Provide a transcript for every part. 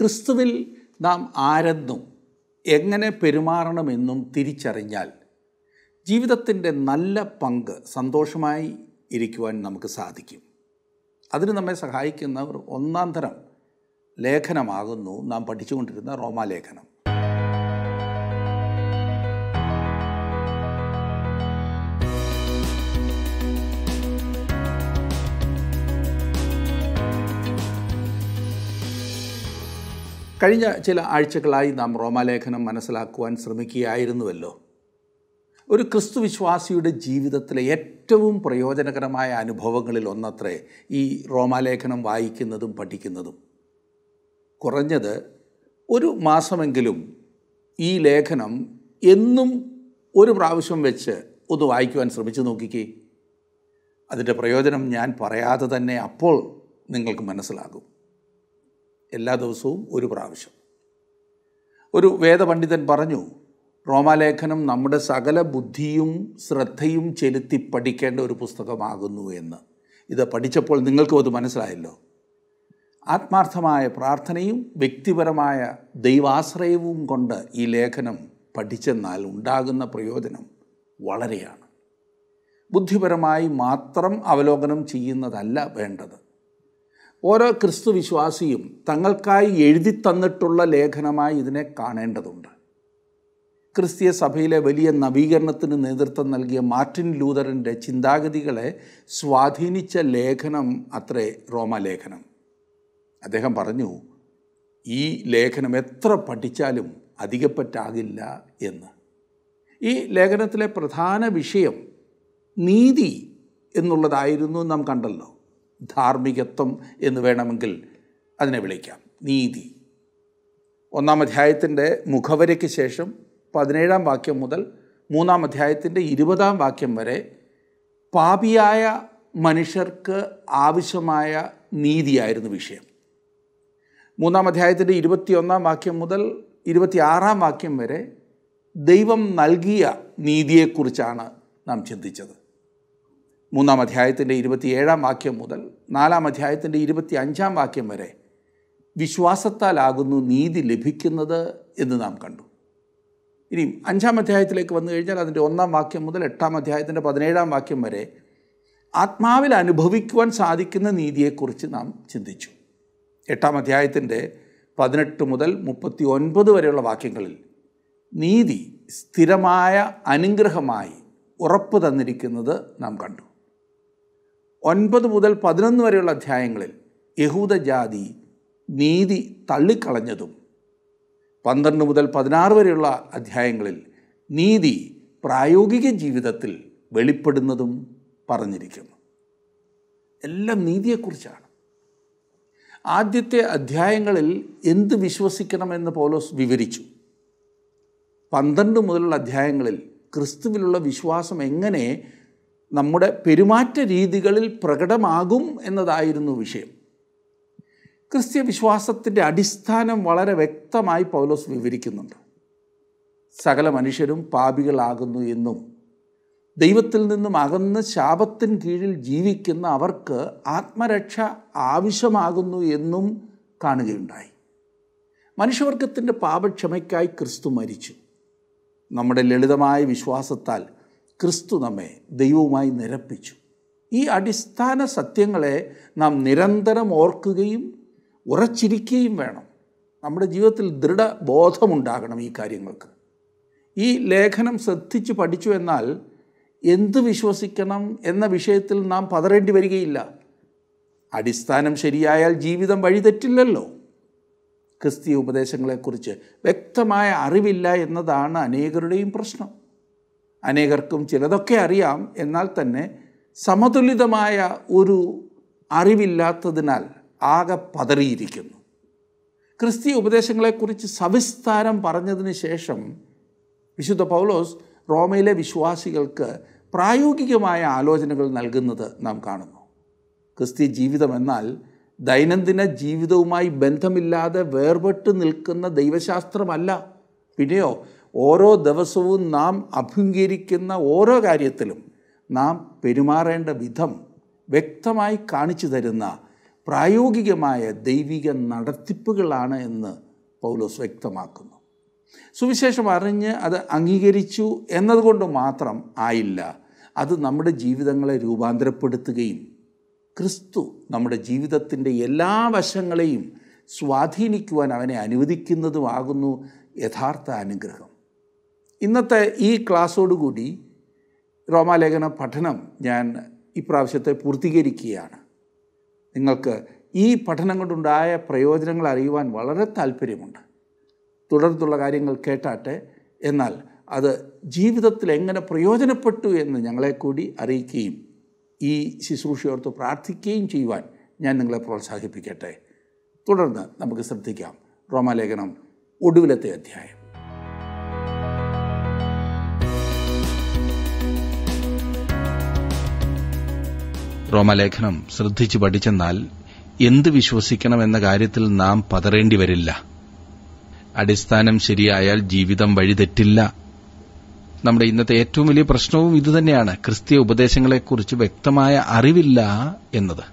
ക്രിസ്തുവിൽ നാം ആരെന്നും എങ്ങനെ പെരുമാറണമെന്നും തിരിച്ചറിഞ്ഞാൽ ജീവിതത്തിൻ്റെ നല്ല പങ്ക് സന്തോഷമായി ഇരിക്കുവാൻ നമുക്ക് സാധിക്കും അതിന് നമ്മെ സഹായിക്കുന്ന ഒരു ഒന്നാം തരം ലേഖനമാകുന്നു നാം പഠിച്ചുകൊണ്ടിരുന്ന റോമാലേഖനം കഴിഞ്ഞ ചില ആഴ്ചകളായി നാം റോമാലേഖനം മനസ്സിലാക്കുവാൻ ശ്രമിക്കുകയായിരുന്നുവല്ലോ ഒരു ക്രിസ്തു വിശ്വാസിയുടെ ജീവിതത്തിലെ ഏറ്റവും പ്രയോജനകരമായ അനുഭവങ്ങളിൽ ഒന്നത്രേ ഈ റോമാലേഖനം വായിക്കുന്നതും പഠിക്കുന്നതും കുറഞ്ഞത് ഒരു മാസമെങ്കിലും ഈ ലേഖനം എന്നും ഒരു പ്രാവശ്യം വെച്ച് ഒന്ന് വായിക്കുവാൻ ശ്രമിച്ചു നോക്കിക്കേ അതിൻ്റെ പ്രയോജനം ഞാൻ പറയാതെ തന്നെ അപ്പോൾ നിങ്ങൾക്ക് മനസ്സിലാകും എല്ലാ ദിവസവും ഒരു പ്രാവശ്യം ഒരു വേദപണ്ഡിതൻ പറഞ്ഞു റോമാലേഖനം നമ്മുടെ സകല ബുദ്ധിയും ശ്രദ്ധയും ചെലുത്തി പഠിക്കേണ്ട ഒരു പുസ്തകമാകുന്നു എന്ന് ഇത് പഠിച്ചപ്പോൾ നിങ്ങൾക്കും അത് മനസ്സിലായല്ലോ ആത്മാർത്ഥമായ പ്രാർത്ഥനയും വ്യക്തിപരമായ ദൈവാശ്രയവും കൊണ്ട് ഈ ലേഖനം പഠിച്ചെന്നാൽ ഉണ്ടാകുന്ന പ്രയോജനം വളരെയാണ് ബുദ്ധിപരമായി മാത്രം അവലോകനം ചെയ്യുന്നതല്ല വേണ്ടത് ഓരോ ക്രിസ്തു വിശ്വാസിയും തങ്ങൾക്കായി എഴുതി തന്നിട്ടുള്ള ലേഖനമായി ഇതിനെ കാണേണ്ടതുണ്ട് ക്രിസ്തീയ സഭയിലെ വലിയ നവീകരണത്തിന് നേതൃത്വം നൽകിയ മാർട്ടിൻ ലൂതറിൻ്റെ ചിന്താഗതികളെ സ്വാധീനിച്ച ലേഖനം അത്രേ റോമാലേഖനം അദ്ദേഹം പറഞ്ഞു ഈ ലേഖനം എത്ര പഠിച്ചാലും അധികപ്പറ്റാകില്ല എന്ന് ഈ ലേഖനത്തിലെ പ്രധാന വിഷയം നീതി എന്നുള്ളതായിരുന്നു നാം കണ്ടല്ലോ ധാർമ്മികത്വം എന്ന് വേണമെങ്കിൽ അതിനെ വിളിക്കാം നീതി ഒന്നാം അധ്യായത്തിൻ്റെ മുഖവരയ്ക്ക് ശേഷം പതിനേഴാം വാക്യം മുതൽ മൂന്നാം അധ്യായത്തിൻ്റെ ഇരുപതാം വാക്യം വരെ പാപിയായ മനുഷ്യർക്ക് ആവശ്യമായ നീതിയായിരുന്നു വിഷയം മൂന്നാം അധ്യായത്തിൻ്റെ ഇരുപത്തിയൊന്നാം വാക്യം മുതൽ ഇരുപത്തിയാറാം വാക്യം വരെ ദൈവം നൽകിയ നീതിയെക്കുറിച്ചാണ് നാം ചിന്തിച്ചത് മൂന്നാം അധ്യായത്തിൻ്റെ ഇരുപത്തിയേഴാം വാക്യം മുതൽ നാലാം അധ്യായത്തിൻ്റെ ഇരുപത്തി അഞ്ചാം വാക്യം വരെ വിശ്വാസത്താലാകുന്നു നീതി ലഭിക്കുന്നത് എന്ന് നാം കണ്ടു ഇനി അഞ്ചാം അധ്യായത്തിലേക്ക് വന്നു കഴിഞ്ഞാൽ അതിൻ്റെ ഒന്നാം വാക്യം മുതൽ എട്ടാം അധ്യായത്തിൻ്റെ പതിനേഴാം വാക്യം വരെ ആത്മാവിൽ അനുഭവിക്കുവാൻ സാധിക്കുന്ന നീതിയെക്കുറിച്ച് നാം ചിന്തിച്ചു എട്ടാം അധ്യായത്തിൻ്റെ പതിനെട്ട് മുതൽ മുപ്പത്തി ഒൻപത് വരെയുള്ള വാക്യങ്ങളിൽ നീതി സ്ഥിരമായ അനുഗ്രഹമായി ഉറപ്പ് തന്നിരിക്കുന്നത് നാം കണ്ടു ഒൻപത് മുതൽ പതിനൊന്ന് വരെയുള്ള അധ്യായങ്ങളിൽ യഹൂദജാതി നീതി തള്ളിക്കളഞ്ഞതും പന്ത്രണ്ട് മുതൽ പതിനാറ് വരെയുള്ള അധ്യായങ്ങളിൽ നീതി പ്രായോഗിക ജീവിതത്തിൽ വെളിപ്പെടുന്നതും പറഞ്ഞിരിക്കുന്നു എല്ലാം നീതിയെക്കുറിച്ചാണ് ആദ്യത്തെ അധ്യായങ്ങളിൽ എന്ത് വിശ്വസിക്കണമെന്ന് പൗലോസ് വിവരിച്ചു പന്ത്രണ്ട് മുതലുള്ള അധ്യായങ്ങളിൽ ക്രിസ്തുവിലുള്ള വിശ്വാസം എങ്ങനെ നമ്മുടെ പെരുമാറ്റ രീതികളിൽ പ്രകടമാകും എന്നതായിരുന്നു വിഷയം ക്രിസ്ത്യ വിശ്വാസത്തിൻ്റെ അടിസ്ഥാനം വളരെ വ്യക്തമായി പൗലോസ് വിവരിക്കുന്നുണ്ട് സകല മനുഷ്യരും പാപികളാകുന്നു എന്നും ദൈവത്തിൽ നിന്നും അകന്ന് ശാപത്തിന് കീഴിൽ ജീവിക്കുന്ന അവർക്ക് ആത്മരക്ഷ ആവശ്യമാകുന്നു എന്നും കാണുകയുണ്ടായി മനുഷ്യവർഗത്തിൻ്റെ പാപക്ഷമയ്ക്കായി ക്രിസ്തു മരിച്ചു നമ്മുടെ ലളിതമായ വിശ്വാസത്താൽ ക്രിസ്തു നമ്മെ ദൈവവുമായി നിരപ്പിച്ചു ഈ അടിസ്ഥാന സത്യങ്ങളെ നാം നിരന്തരം ഓർക്കുകയും ഉറച്ചിരിക്കുകയും വേണം നമ്മുടെ ജീവിതത്തിൽ ദൃഢ ബോധമുണ്ടാകണം ഈ കാര്യങ്ങൾക്ക് ഈ ലേഖനം ശ്രദ്ധിച്ച് പഠിച്ചു എന്നാൽ എന്ത് വിശ്വസിക്കണം എന്ന വിഷയത്തിൽ നാം പതറേണ്ടി വരികയില്ല അടിസ്ഥാനം ശരിയായാൽ ജീവിതം വഴിതെറ്റില്ലല്ലോ ക്രിസ്തീയ ഉപദേശങ്ങളെക്കുറിച്ച് വ്യക്തമായ അറിവില്ല എന്നതാണ് അനേകരുടെയും പ്രശ്നം അനേകർക്കും ചിലതൊക്കെ അറിയാം എന്നാൽ തന്നെ സമതുലിതമായ ഒരു അറിവില്ലാത്തതിനാൽ ആകെ പതറിയിരിക്കുന്നു ക്രിസ്തീയ ഉപദേശങ്ങളെക്കുറിച്ച് സവിസ്താരം പറഞ്ഞതിന് ശേഷം വിശുദ്ധ പൗലോസ് റോമയിലെ വിശ്വാസികൾക്ക് പ്രായോഗികമായ ആലോചനകൾ നൽകുന്നത് നാം കാണുന്നു ക്രിസ്തീയ ജീവിതം എന്നാൽ ദൈനംദിന ജീവിതവുമായി ബന്ധമില്ലാതെ വേർപെട്ട് നിൽക്കുന്ന ദൈവശാസ്ത്രമല്ല പിന്നെയോ ഓരോ ദിവസവും നാം അഭിമുഖീകരിക്കുന്ന ഓരോ കാര്യത്തിലും നാം പെരുമാറേണ്ട വിധം വ്യക്തമായി കാണിച്ചു തരുന്ന പ്രായോഗികമായ ദൈവിക നടത്തിപ്പുകളാണ് എന്ന് പൗലോസ് വ്യക്തമാക്കുന്നു സുവിശേഷം അറിഞ്ഞ് അത് അംഗീകരിച്ചു എന്നതുകൊണ്ട് മാത്രം ആയില്ല അത് നമ്മുടെ ജീവിതങ്ങളെ രൂപാന്തരപ്പെടുത്തുകയും ക്രിസ്തു നമ്മുടെ ജീവിതത്തിൻ്റെ എല്ലാ വശങ്ങളെയും സ്വാധീനിക്കുവാൻ അവനെ അനുവദിക്കുന്നതുമാകുന്നു യഥാർത്ഥ അനുഗ്രഹം ഇന്നത്തെ ഈ ക്ലാസ്സോടുകൂടി റോമാലേഖന പഠനം ഞാൻ ഇപ്രാവശ്യത്തെ പൂർത്തീകരിക്കുകയാണ് നിങ്ങൾക്ക് ഈ പഠനം കൊണ്ടുണ്ടായ പ്രയോജനങ്ങൾ അറിയുവാൻ വളരെ താല്പര്യമുണ്ട് തുടർന്നുള്ള കാര്യങ്ങൾ കേട്ടാട്ടെ എന്നാൽ അത് ജീവിതത്തിൽ എങ്ങനെ പ്രയോജനപ്പെട്ടു എന്ന് ഞങ്ങളെ കൂടി അറിയിക്കുകയും ഈ ശുശ്രൂഷയോർത്ത് പ്രാർത്ഥിക്കുകയും ചെയ്യുവാൻ ഞാൻ നിങ്ങളെ പ്രോത്സാഹിപ്പിക്കട്ടെ തുടർന്ന് നമുക്ക് ശ്രദ്ധിക്കാം റോമാലേഖനം ഒടുവിലത്തെ അധ്യായം റോമലേഖനം ശ്രദ്ധിച്ചു പഠിച്ചെന്നാൽ എന്ത് വിശ്വസിക്കണമെന്ന കാര്യത്തിൽ നാം പതറേണ്ടി വരില്ല അടിസ്ഥാനം ശരിയായാൽ ജീവിതം വഴിതെറ്റില്ല നമ്മുടെ ഇന്നത്തെ ഏറ്റവും വലിയ പ്രശ്നവും ഇതുതന്നെയാണ് ക്രിസ്തീയ ഉപദേശങ്ങളെക്കുറിച്ച് വ്യക്തമായ അറിവില്ല എന്നത്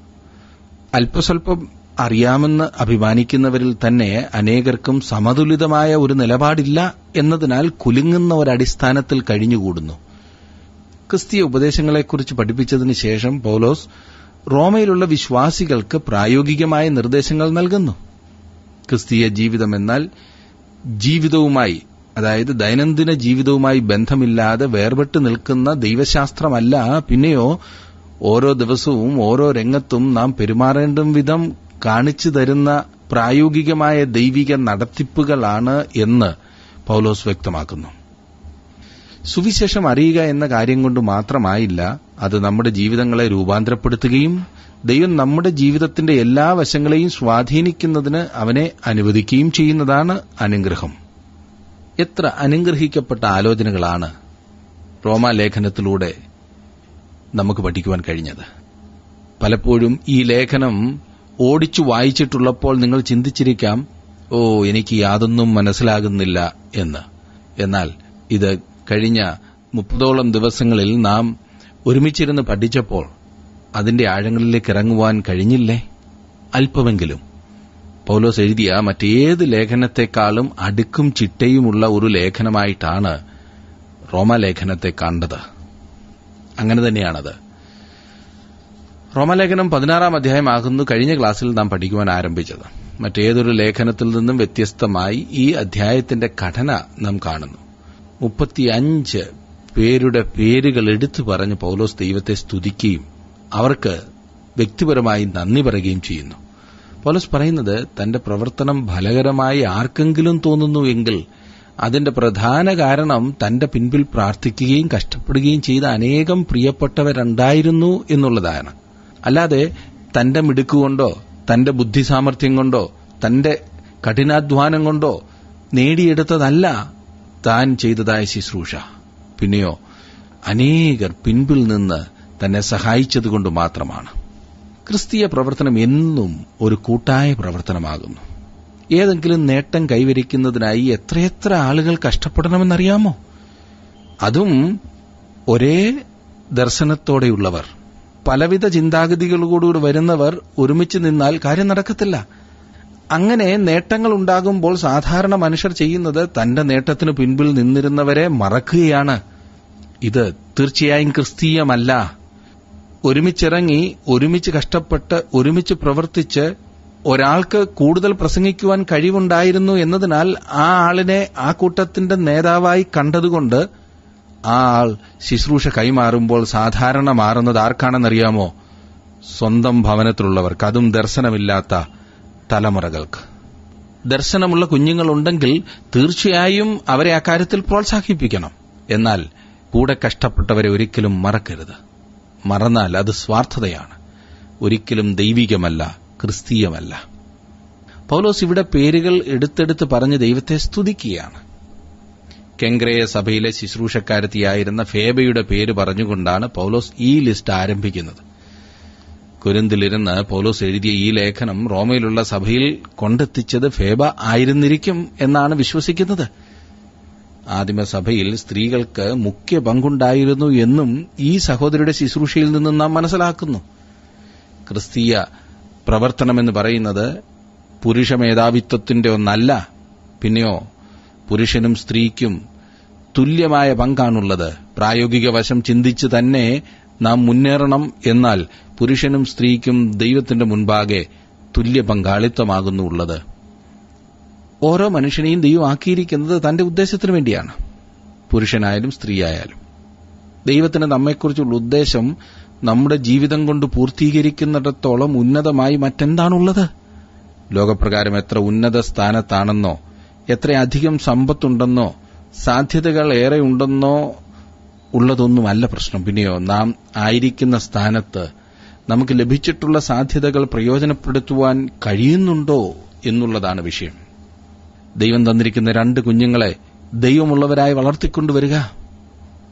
അല്പസ്വല്പം അറിയാമെന്ന് അഭിമാനിക്കുന്നവരിൽ തന്നെ അനേകർക്കും സമതുലിതമായ ഒരു നിലപാടില്ല എന്നതിനാൽ കുലുങ്ങുന്ന ഒരടിസ്ഥാനത്തിൽ കഴിഞ്ഞുകൂടുന്നു ക്രിസ്തീയ ഉപദേശങ്ങളെക്കുറിച്ച് പഠിപ്പിച്ചതിന് ശേഷം പൗലോസ് റോമയിലുള്ള വിശ്വാസികൾക്ക് പ്രായോഗികമായ നിർദ്ദേശങ്ങൾ നൽകുന്നു ക്രിസ്തീയ ജീവിതം എന്നാൽ ജീവിതവുമായി അതായത് ദൈനംദിന ജീവിതവുമായി ബന്ധമില്ലാതെ വേർപെട്ട് നിൽക്കുന്ന ദൈവശാസ്ത്രമല്ല പിന്നെയോ ഓരോ ദിവസവും ഓരോ രംഗത്തും നാം പെരുമാറേണ്ട വിധം കാണിച്ചു തരുന്ന പ്രായോഗികമായ ദൈവിക നടത്തിപ്പുകളാണ് എന്ന് പൗലോസ് വ്യക്തമാക്കുന്നു സുവിശേഷം അറിയുക എന്ന കാര്യം കൊണ്ട് മാത്രമായില്ല അത് നമ്മുടെ ജീവിതങ്ങളെ രൂപാന്തരപ്പെടുത്തുകയും ദൈവം നമ്മുടെ ജീവിതത്തിന്റെ എല്ലാ വശങ്ങളെയും സ്വാധീനിക്കുന്നതിന് അവനെ അനുവദിക്കുകയും ചെയ്യുന്നതാണ് അനുഗ്രഹം എത്ര അനുഗ്രഹിക്കപ്പെട്ട ആലോചനകളാണ് റോമാലേഖനത്തിലൂടെ നമുക്ക് പഠിക്കുവാൻ കഴിഞ്ഞത് പലപ്പോഴും ഈ ലേഖനം ഓടിച്ചു വായിച്ചിട്ടുള്ളപ്പോൾ നിങ്ങൾ ചിന്തിച്ചിരിക്കാം ഓ എനിക്ക് യാതൊന്നും മനസ്സിലാകുന്നില്ല എന്ന് എന്നാൽ ഇത് കഴിഞ്ഞ മുപ്പതോളം ദിവസങ്ങളിൽ നാം ഒരുമിച്ചിരുന്ന് പഠിച്ചപ്പോൾ അതിന്റെ ആഴങ്ങളിലേക്ക് ഇറങ്ങുവാൻ കഴിഞ്ഞില്ലേ അല്പമെങ്കിലും പൗലോസ് എഴുതിയ മറ്റേത് ലേഖനത്തെക്കാളും അടുക്കും ചിട്ടയുമുള്ള ഒരു ലേഖനമായിട്ടാണ് റോമലേഖനത്തെ കണ്ടത് അങ്ങനെ തന്നെയാണത് റോമലേഖനം പതിനാറാം അധ്യായമാകുന്നു കഴിഞ്ഞ ക്ലാസ്സിൽ നാം പഠിക്കുവാൻ ആരംഭിച്ചത് മറ്റേതൊരു ലേഖനത്തിൽ നിന്നും വ്യത്യസ്തമായി ഈ അധ്യായത്തിന്റെ ഘടന നാം കാണുന്നു മുപ്പത്തിയഞ്ച് പേരുടെ പേരുകൾ എടുത്തു പറഞ്ഞ് പൗലോസ് ദൈവത്തെ സ്തുതിക്കുകയും അവർക്ക് വ്യക്തിപരമായി നന്ദി പറയുകയും ചെയ്യുന്നു പൗലോസ് പറയുന്നത് തന്റെ പ്രവർത്തനം ഫലകരമായി ആർക്കെങ്കിലും എങ്കിൽ അതിന്റെ പ്രധാന കാരണം തന്റെ പിൻപിൽ പ്രാർത്ഥിക്കുകയും കഷ്ടപ്പെടുകയും ചെയ്ത അനേകം പ്രിയപ്പെട്ടവരുണ്ടായിരുന്നു എന്നുള്ളതാണ് അല്ലാതെ തന്റെ മിടുക്കുകൊണ്ടോ തന്റെ ബുദ്ധിസാമർഥ്യം കൊണ്ടോ തന്റെ കഠിനാധ്വാനം കൊണ്ടോ നേടിയെടുത്തതല്ല താൻ ചെയ്തതായ ശുശ്രൂഷ പിന്നെയോ അനേകർ പിൻപിൽ നിന്ന് തന്നെ സഹായിച്ചതുകൊണ്ട് മാത്രമാണ് ക്രിസ്തീയ പ്രവർത്തനം എന്നും ഒരു കൂട്ടായ പ്രവർത്തനമാകുന്നു ഏതെങ്കിലും നേട്ടം കൈവരിക്കുന്നതിനായി എത്രയെത്ര ആളുകൾ കഷ്ടപ്പെടണമെന്നറിയാമോ അതും ഒരേ ദർശനത്തോടെയുള്ളവർ പലവിധ ചിന്താഗതികളോടുകൂടി വരുന്നവർ ഒരുമിച്ച് നിന്നാൽ കാര്യം നടക്കത്തില്ല അങ്ങനെ നേട്ടങ്ങൾ ഉണ്ടാകുമ്പോൾ സാധാരണ മനുഷ്യർ ചെയ്യുന്നത് തന്റെ നേട്ടത്തിന് പിൻപിൽ നിന്നിരുന്നവരെ മറക്കുകയാണ് ഇത് തീർച്ചയായും ക്രിസ്തീയമല്ല ഒരുമിച്ചിറങ്ങി ഒരുമിച്ച് കഷ്ടപ്പെട്ട് ഒരുമിച്ച് പ്രവർത്തിച്ച് ഒരാൾക്ക് കൂടുതൽ പ്രസംഗിക്കുവാൻ കഴിവുണ്ടായിരുന്നു എന്നതിനാൽ ആ ആളിനെ ആ കൂട്ടത്തിന്റെ നേതാവായി കണ്ടതുകൊണ്ട് ആ ആൾ ശുശ്രൂഷ കൈമാറുമ്പോൾ സാധാരണ മാറുന്നത് ആർക്കാണെന്നറിയാമോ സ്വന്തം ഭവനത്തിലുള്ളവർക്ക് അതും ദർശനമില്ലാത്ത തലമുറകൾക്ക് ദർശനമുള്ള കുഞ്ഞുങ്ങളുണ്ടെങ്കിൽ തീർച്ചയായും അവരെ അക്കാര്യത്തിൽ പ്രോത്സാഹിപ്പിക്കണം എന്നാൽ കൂടെ കഷ്ടപ്പെട്ടവരെ ഒരിക്കലും മറക്കരുത് മറന്നാൽ അത് സ്വാർത്ഥതയാണ് ഒരിക്കലും ദൈവികമല്ല ക്രിസ്തീയമല്ല പൗലോസ് ഇവിടെ പേരുകൾ എടുത്തെടുത്ത് പറഞ്ഞ് ദൈവത്തെ സ്തുതിക്കുകയാണ് കെങ്ക്രയ സഭയിലെ ശുശ്രൂഷക്കാരത്തിയായിരുന്ന ഫേബയുടെ പേര് പറഞ്ഞുകൊണ്ടാണ് പൗലോസ് ഈ ലിസ്റ്റ് ആരംഭിക്കുന്നത് കുരന്തിലിരുന്ന് പോലോസ് എഴുതിയ ഈ ലേഖനം റോമയിലുള്ള സഭയിൽ കൊണ്ടെത്തിച്ചത് ഫേബ ആയിരുന്നിരിക്കും എന്നാണ് വിശ്വസിക്കുന്നത് ആദിമസഭയിൽ സ്ത്രീകൾക്ക് മുഖ്യ പങ്കുണ്ടായിരുന്നു എന്നും ഈ സഹോദരിയുടെ ശുശ്രൂഷയിൽ നിന്നും നാം മനസ്സിലാക്കുന്നു ക്രിസ്തീയ പ്രവർത്തനമെന്ന് പറയുന്നത് പുരുഷ മേധാവിത്വത്തിന്റെ ഒന്നല്ല പിന്നെയോ പുരുഷനും സ്ത്രീക്കും തുല്യമായ പങ്കാണുള്ളത് പ്രായോഗിക വശം ചിന്തിച്ച് തന്നെ നാം മുന്നേറണം എന്നാൽ പുരുഷനും സ്ത്രീക്കും ദൈവത്തിന്റെ മുൻപാകെ തുല്യ പങ്കാളിത്തമാകുന്നു ഉള്ളത് ഓരോ മനുഷ്യനെയും ദൈവം ആക്കിയിരിക്കുന്നത് തന്റെ ഉദ്ദേശത്തിന് വേണ്ടിയാണ് പുരുഷനായാലും സ്ത്രീയായാലും ദൈവത്തിന് നമ്മെക്കുറിച്ചുള്ള ഉദ്ദേശം നമ്മുടെ ജീവിതം കൊണ്ട് പൂർത്തീകരിക്കുന്നിടത്തോളം ഉന്നതമായി മറ്റെന്താണുള്ളത് ലോകപ്രകാരം എത്ര ഉന്നത സ്ഥാനത്താണെന്നോ എത്രയധികം സമ്പത്തുണ്ടെന്നോ സാധ്യതകൾ ഏറെ ഉണ്ടെന്നോ ഉള്ളതൊന്നുമല്ല പ്രശ്നം പിന്നെയോ നാം ആയിരിക്കുന്ന സ്ഥാനത്ത് നമുക്ക് ലഭിച്ചിട്ടുള്ള സാധ്യതകൾ പ്രയോജനപ്പെടുത്തുവാൻ കഴിയുന്നുണ്ടോ എന്നുള്ളതാണ് വിഷയം ദൈവം തന്നിരിക്കുന്ന രണ്ട് കുഞ്ഞുങ്ങളെ ദൈവമുള്ളവരായി വളർത്തിക്കൊണ്ടുവരിക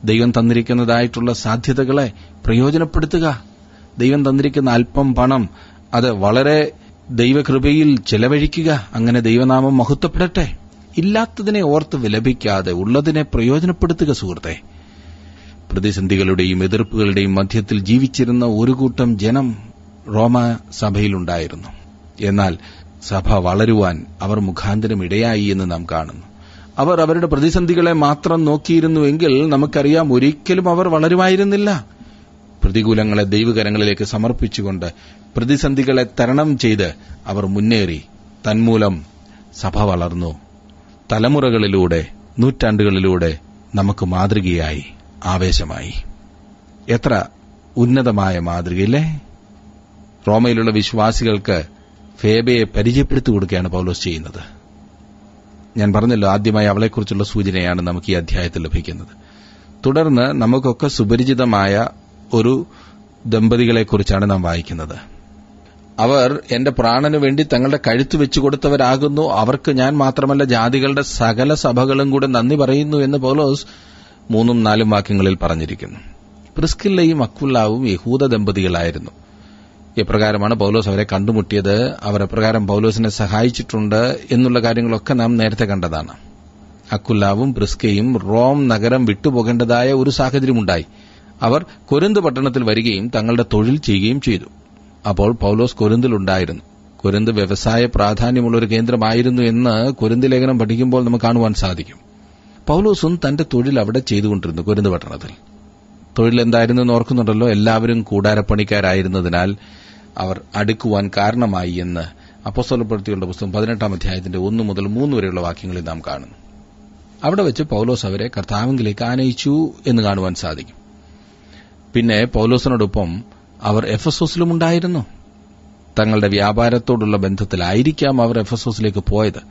ദൈവം തന്നിരിക്കുന്നതായിട്ടുള്ള സാധ്യതകളെ പ്രയോജനപ്പെടുത്തുക ദൈവം തന്നിരിക്കുന്ന അല്പം പണം അത് വളരെ ദൈവകൃപയിൽ ചെലവഴിക്കുക അങ്ങനെ ദൈവനാമം മഹത്വപ്പെടട്ടെ ഇല്ലാത്തതിനെ ഓർത്ത് വിലപിക്കാതെ ഉള്ളതിനെ പ്രയോജനപ്പെടുത്തുക സുഹൃത്തെ പ്രതിസന്ധികളുടെയും എതിർപ്പുകളുടെയും മധ്യത്തിൽ ജീവിച്ചിരുന്ന ഒരു കൂട്ടം ജനം റോമ സഭയിലുണ്ടായിരുന്നു എന്നാൽ സഭ വളരുവാൻ അവർ മുഖാന്തരം ഇടയായി എന്ന് നാം കാണുന്നു അവർ അവരുടെ പ്രതിസന്ധികളെ മാത്രം നോക്കിയിരുന്നുവെങ്കിൽ നമുക്കറിയാം ഒരിക്കലും അവർ വളരുമായിരുന്നില്ല പ്രതികൂലങ്ങളെ ദൈവകരങ്ങളിലേക്ക് സമർപ്പിച്ചുകൊണ്ട് പ്രതിസന്ധികളെ തരണം ചെയ്ത് അവർ മുന്നേറി തന്മൂലം സഭ വളർന്നു തലമുറകളിലൂടെ നൂറ്റാണ്ടുകളിലൂടെ നമുക്ക് മാതൃകയായി ആവേശമായി എത്ര ഉന്നതമായ മാതൃകയില്ലേ റോമയിലുള്ള വിശ്വാസികൾക്ക് ഫേബയെ പരിചയപ്പെടുത്തി കൊടുക്കുകയാണ് പൗലോസ് ചെയ്യുന്നത് ഞാൻ പറഞ്ഞല്ലോ ആദ്യമായി അവളെക്കുറിച്ചുള്ള സൂചനയാണ് നമുക്ക് ഈ അധ്യായത്തിൽ ലഭിക്കുന്നത് തുടർന്ന് നമുക്കൊക്കെ സുപരിചിതമായ ഒരു ദമ്പതികളെക്കുറിച്ചാണ് നാം വായിക്കുന്നത് അവർ എന്റെ പ്രാണനു വേണ്ടി തങ്ങളുടെ കഴുത്ത് വെച്ചു കൊടുത്തവരാകുന്നു അവർക്ക് ഞാൻ മാത്രമല്ല ജാതികളുടെ സകല സഭകളും കൂടെ നന്ദി പറയുന്നു എന്ന് പൗലോസ് മൂന്നും നാലും വാക്യങ്ങളിൽ പറഞ്ഞിരിക്കുന്നു പ്രിസ്കില്ലയും അക്കുല്ലാവും യഹൂദ ദമ്പതികളായിരുന്നു എപ്രകാരമാണ് പൌലോസ് അവരെ കണ്ടുമുട്ടിയത് അവർ എപ്രകാരം പൌലോസിനെ സഹായിച്ചിട്ടുണ്ട് എന്നുള്ള കാര്യങ്ങളൊക്കെ നാം നേരത്തെ കണ്ടതാണ് അക്കുല്ലാവും പ്രിസ്കയും റോം നഗരം വിട്ടുപോകേണ്ടതായ ഒരു സാഹചര്യമുണ്ടായി അവർ കൊരിന്ത് പട്ടണത്തിൽ വരികയും തങ്ങളുടെ തൊഴിൽ ചെയ്യുകയും ചെയ്തു അപ്പോൾ പൌലോസ് കൊരിന്തിലുണ്ടായിരുന്നു കൊരിന്ത് വ്യവസായ പ്രാധാന്യമുള്ള ഒരു കേന്ദ്രമായിരുന്നു എന്ന് കൊരിന്ത് ലേഖനം പഠിക്കുമ്പോൾ നമുക്ക് കാണുവാൻ സാധിക്കും പൗലോസും തന്റെ തൊഴിൽ അവിടെ ചെയ്തുകൊണ്ടിരുന്നു കുരുന്ന് പട്ടണത്തിൽ തൊഴിൽ എന്തായിരുന്നു എന്ന് ഓർക്കുന്നുണ്ടല്ലോ എല്ലാവരും കൂടാരപ്പണിക്കാരായിരുന്നതിനാൽ അവർ അടുക്കുവാൻ കാരണമായി എന്ന് അപ്പസ്വലപ്പെടുത്തിയുള്ള പുസ്തകം പതിനെട്ടാം അധ്യായത്തിന്റെ ഒന്നു മുതൽ മൂന്ന് വരെയുള്ള വാക്യങ്ങളിൽ നാം കാണുന്നു അവിടെ വെച്ച് പൌലോസ് അവരെ കർത്താവിംഗിലേക്ക് ആനയിച്ചു എന്ന് കാണുവാൻ സാധിക്കും പിന്നെ പൌലോസിനോടൊപ്പം അവർ എഫസോസിലും ഉണ്ടായിരുന്നു തങ്ങളുടെ വ്യാപാരത്തോടുള്ള ബന്ധത്തിലായിരിക്കാം അവർ ഒസിലേക്ക് പോയത്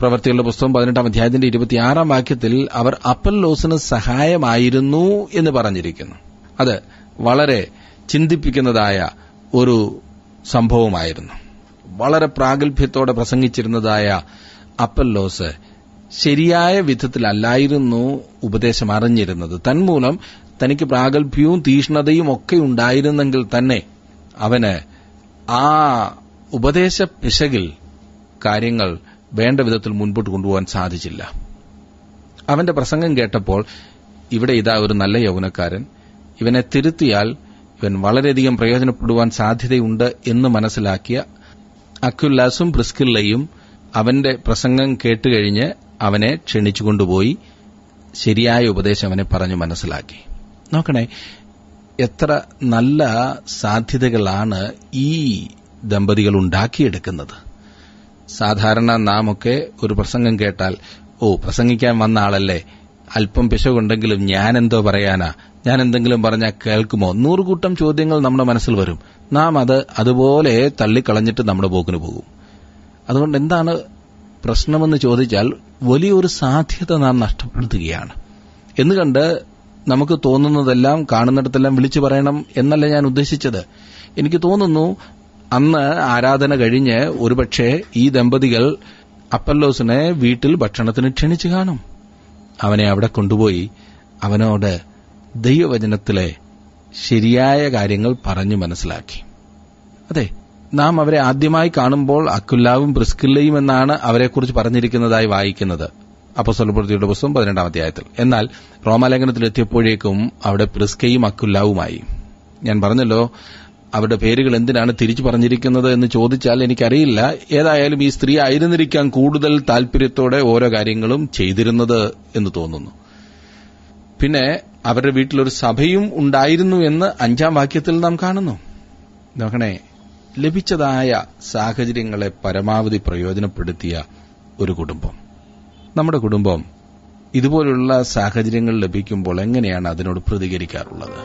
പ്രവർത്തികളുടെ പുസ്തകം പതിനെട്ടാം അധ്യായത്തിന്റെ ഇരുപത്തിയാറാം വാക്യത്തിൽ അവർ അപ്പല്ലോസിന് സഹായമായിരുന്നു എന്ന് പറഞ്ഞിരിക്കുന്നു അത് വളരെ ചിന്തിപ്പിക്കുന്നതായ ഒരു സംഭവമായിരുന്നു വളരെ പ്രാഗൽഭ്യത്തോടെ പ്രസംഗിച്ചിരുന്നതായ അപ്പല്ലോസ് ശരിയായ വിധത്തിലല്ലായിരുന്നു ഉപദേശം അറിഞ്ഞിരുന്നത് തന്മൂലം തനിക്ക് പ്രാഗൽഭ്യവും തീഷ്ണതയും ഒക്കെ ഉണ്ടായിരുന്നെങ്കിൽ തന്നെ അവന് ആ ഉപദേശ പിശകിൽ കാര്യങ്ങൾ വേണ്ട വിധത്തിൽ മുൻപോട്ട് കൊണ്ടുപോകാൻ സാധിച്ചില്ല അവന്റെ പ്രസംഗം കേട്ടപ്പോൾ ഇവിടെ ഇതാ ഒരു നല്ല യൗവനക്കാരൻ ഇവനെ തിരുത്തിയാൽ ഇവൻ വളരെയധികം പ്രയോജനപ്പെടുവാൻ സാധ്യതയുണ്ട് എന്ന് മനസ്സിലാക്കിയ അക്യുല്ലാസും പ്രിസ്കില്ലയും അവന്റെ പ്രസംഗം കേട്ടുകഴിഞ്ഞ് അവനെ ക്ഷണിച്ചുകൊണ്ടുപോയി ശരിയായ ഉപദേശം അവനെ പറഞ്ഞു മനസ്സിലാക്കി നോക്കണേ എത്ര നല്ല സാധ്യതകളാണ് ഈ ദമ്പതികൾ ഉണ്ടാക്കിയെടുക്കുന്നത് സാധാരണ നാമൊക്കെ ഒരു പ്രസംഗം കേട്ടാൽ ഓ പ്രസംഗിക്കാൻ വന്ന ആളല്ലേ അല്പം പിശകുണ്ടെങ്കിലും ഞാൻ എന്തോ പറയാനാ ഞാൻ എന്തെങ്കിലും പറഞ്ഞാൽ കേൾക്കുമോ നൂറുകൂട്ടം ചോദ്യങ്ങൾ നമ്മുടെ മനസ്സിൽ വരും നാം അത് അതുപോലെ തള്ളിക്കളഞ്ഞിട്ട് നമ്മുടെ പോക്കിന് പോകും അതുകൊണ്ട് എന്താണ് പ്രശ്നമെന്ന് ചോദിച്ചാൽ വലിയൊരു സാധ്യത നാം നഷ്ടപ്പെടുത്തുകയാണ് എന്നുകണ്ട് നമുക്ക് തോന്നുന്നതെല്ലാം കാണുന്നിടത്തെല്ലാം വിളിച്ചു പറയണം എന്നല്ല ഞാൻ ഉദ്ദേശിച്ചത് എനിക്ക് തോന്നുന്നു അന്ന് ആരാധന കഴിഞ്ഞ് ഒരുപക്ഷെ ഈ ദമ്പതികൾ അപ്പല്ലോസിനെ വീട്ടിൽ ഭക്ഷണത്തിന് ക്ഷണിച്ചു കാണും അവനെ അവിടെ കൊണ്ടുപോയി അവനോട് ദൈവവചനത്തിലെ ശരിയായ കാര്യങ്ങൾ പറഞ്ഞു മനസ്സിലാക്കി അതെ നാം അവരെ ആദ്യമായി കാണുമ്പോൾ അക്കുല്ലാവും ബ്രിസ്കില്ലയും എന്നാണ് അവരെക്കുറിച്ച് പറഞ്ഞിരിക്കുന്നതായി വായിക്കുന്നത് അപ്പസ്വലപ്രതിയുടെ പുസ്തകം പതിനെട്ടാം അധ്യായത്തിൽ എന്നാൽ റോമാലേഖനത്തിലെത്തിയപ്പോഴേക്കും എത്തിയപ്പോഴേക്കും അവിടെ പ്രിസ്കയും അക്കുല്ലാവുമായി ഞാൻ പറഞ്ഞല്ലോ അവരുടെ പേരുകൾ എന്തിനാണ് തിരിച്ചു പറഞ്ഞിരിക്കുന്നത് എന്ന് ചോദിച്ചാൽ എനിക്കറിയില്ല ഏതായാലും ഈ സ്ത്രീ ആയിരുന്നിരിക്കാൻ കൂടുതൽ താൽപര്യത്തോടെ ഓരോ കാര്യങ്ങളും ചെയ്തിരുന്നത് എന്ന് തോന്നുന്നു പിന്നെ അവരുടെ വീട്ടിലൊരു സഭയും ഉണ്ടായിരുന്നു എന്ന് അഞ്ചാം വാക്യത്തിൽ നാം കാണുന്നു നോക്കണേ ലഭിച്ചതായ സാഹചര്യങ്ങളെ പരമാവധി പ്രയോജനപ്പെടുത്തിയ ഒരു കുടുംബം നമ്മുടെ കുടുംബം ഇതുപോലുള്ള സാഹചര്യങ്ങൾ ലഭിക്കുമ്പോൾ എങ്ങനെയാണ് അതിനോട് പ്രതികരിക്കാറുള്ളത്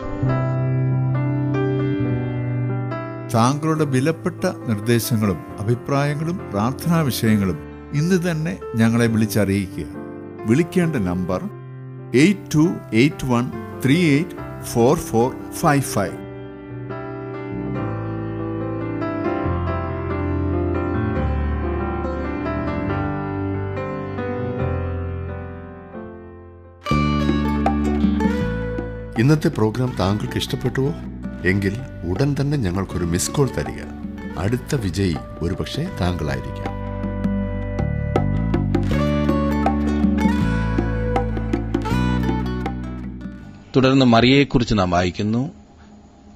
താങ്കളുടെ വിലപ്പെട്ട നിർദ്ദേശങ്ങളും അഭിപ്രായങ്ങളും പ്രാർത്ഥനാ വിഷയങ്ങളും ഇന്ന് തന്നെ ഞങ്ങളെ വിളിച്ചറിയിക്കുക വിളിക്കേണ്ട number eight two eight one three eight four four five five ഇന്നത്തെ പ്രോഗ്രാം താങ്കൾക്ക് ഇഷ്ടപ്പെട്ടുവോ എങ്കിൽ ഉടൻ തന്നെ ഞങ്ങൾക്കൊരു മിസ് കോൾ തരിക അടുത്ത വിജയി ഒരുപക്ഷെ താങ്കളായിരിക്കാം തുടർന്ന് മറിയയെക്കുറിച്ച് നാം വായിക്കുന്നു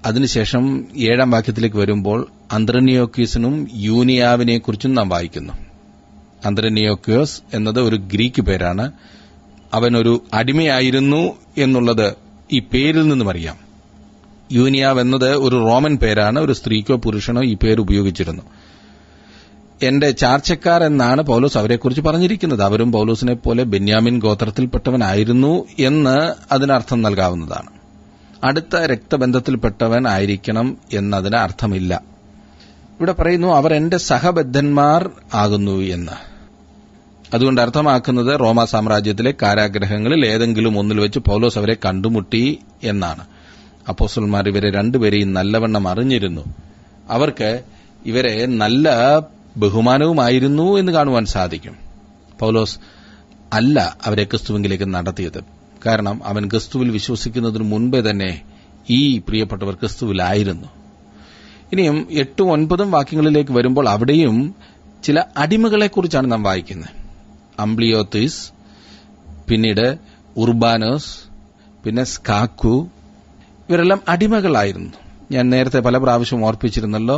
അതിനുശേഷം ഏഴാം വാക്യത്തിലേക്ക് വരുമ്പോൾ അന്ത്രനിയോക്യൂസിനും യൂനിയാവിനെക്കുറിച്ചും നാം വായിക്കുന്നു അന്ത്രനിയോക്യോസ് എന്നത് ഒരു ഗ്രീക്ക് പേരാണ് അവനൊരു അടിമയായിരുന്നു എന്നുള്ളത് ഈ പേരിൽ നിന്നും അറിയാം യൂനിയാവ് എന്നത് ഒരു റോമൻ പേരാണ് ഒരു സ്ത്രീക്കോ പുരുഷനോ ഈ പേര് ഉപയോഗിച്ചിരുന്നു എന്റെ ചാർച്ചക്കാർ എന്നാണ് പൌലോസ് അവരെക്കുറിച്ച് പറഞ്ഞിരിക്കുന്നത് അവരും പൌലോസിനെ പോലെ ബെന്യാമിൻ ഗോത്രത്തിൽപ്പെട്ടവനായിരുന്നു എന്ന് അതിനർത്ഥം നൽകാവുന്നതാണ് അടുത്ത രക്തബന്ധത്തിൽപ്പെട്ടവൻ ആയിരിക്കണം എന്നതിന് അർത്ഥമില്ല ഇവിടെ പറയുന്നു അവർ എന്റെ സഹബദ്ധന്മാർ ആകുന്നു എന്ന് അതുകൊണ്ട് അർത്ഥമാക്കുന്നത് റോമ സാമ്രാജ്യത്തിലെ കാരാഗ്രഹങ്ങളിൽ ഏതെങ്കിലും ഒന്നിൽ വെച്ച് പൌലോസ് അവരെ കണ്ടുമുട്ടി എന്നാണ് അപ്പോസൽമാർ ഇവരെ രണ്ടുപേരെയും നല്ലവണ്ണം അറിഞ്ഞിരുന്നു അവർക്ക് ഇവരെ നല്ല ബഹുമാനവുമായിരുന്നു എന്ന് കാണുവാൻ സാധിക്കും പൗലോസ് അല്ല അവരെ ക്രിസ്തുവിംഗിലേക്ക് നടത്തിയത് കാരണം അവൻ ക്രിസ്തുവിൽ വിശ്വസിക്കുന്നതിന് മുൻപേ തന്നെ ഈ പ്രിയപ്പെട്ടവർ ക്രിസ്തുവിലായിരുന്നു ഇനിയും എട്ടും ഒൻപതും വാക്യങ്ങളിലേക്ക് വരുമ്പോൾ അവിടെയും ചില അടിമകളെക്കുറിച്ചാണ് നാം വായിക്കുന്നത് അംബ്ലിയോത്തിസ് പിന്നീട് ഉർബാനോസ് പിന്നെ സ്കാക്കു ഇവരെല്ലാം അടിമകളായിരുന്നു ഞാൻ നേരത്തെ പല പ്രാവശ്യം ഓർപ്പിച്ചിരുന്നല്ലോ